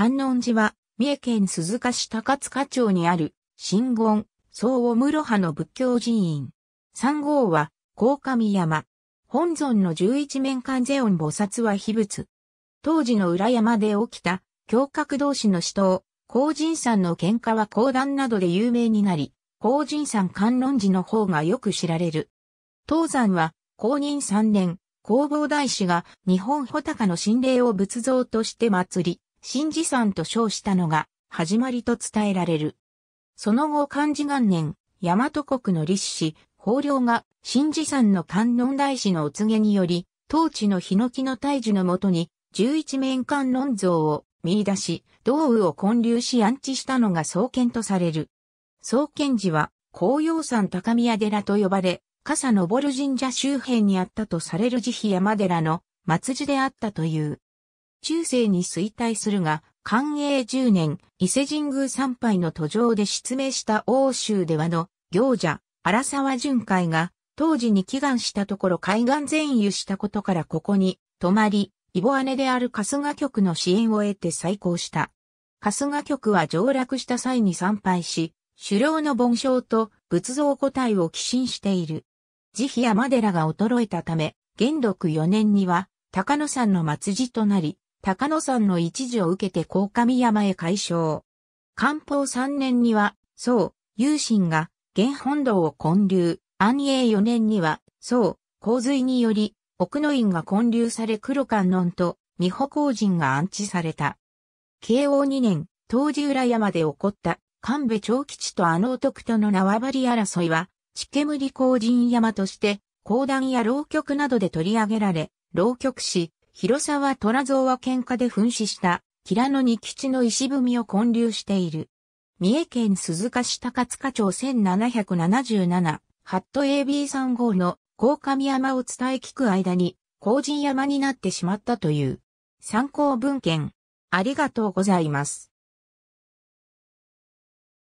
観音寺は、三重県鈴鹿市高塚町にある、新言、総尾室派の仏教寺院。三号は、高上山。本尊の十一面観世音菩薩は秘仏。当時の裏山で起きた、教閣同士の死闘、高人山の喧嘩は講談などで有名になり、高人山観音寺の方がよく知られる。当山は、公認3年、弘法大師が日本穂高の神霊を仏像として祭り、新寺山と称したのが始まりと伝えられる。その後漢字元年、大和国の立志、法領が新寺山の観音大師のお告げにより、当地の檜の大樹のもとに十一面観音像を見出し、道雨を建立し安置したのが創建とされる。創建時は、紅葉山高宮寺と呼ばれ、笠登神社周辺にあったとされる慈悲山寺の末寺であったという。中世に衰退するが、寛永10年、伊勢神宮参拝の途上で失明した欧州ではの行者、荒沢巡海が、当時に祈願したところ海岸全遊したことからここに、泊まり、イボ姉である春日局の支援を得て再興した。春日局は上落した際に参拝し、狩猟の盆章と仏像個体を寄進している。慈悲山寺が衰えたため、元禄4年には、高野山の末寺となり、高野山の一時を受けて高神山へ改称。漢方3年には、宋、有心が、原本堂を建立、安永4年には、宋、洪水により、奥の院が建立され黒観音と、美保公人が安置された。慶応2年、当時裏山で起こった、神戸長吉と阿能徳との縄張り争いは、地煙公人山として、公団や浪曲などで取り上げられ、浪曲し、広沢虎蔵は喧嘩で噴死した、吉良仁吉の石踏みを建立している。三重県鈴鹿市高塚町1777、ット AB3 号の高上山を伝え聞く間に、荒神山になってしまったという。参考文献、ありがとうございます。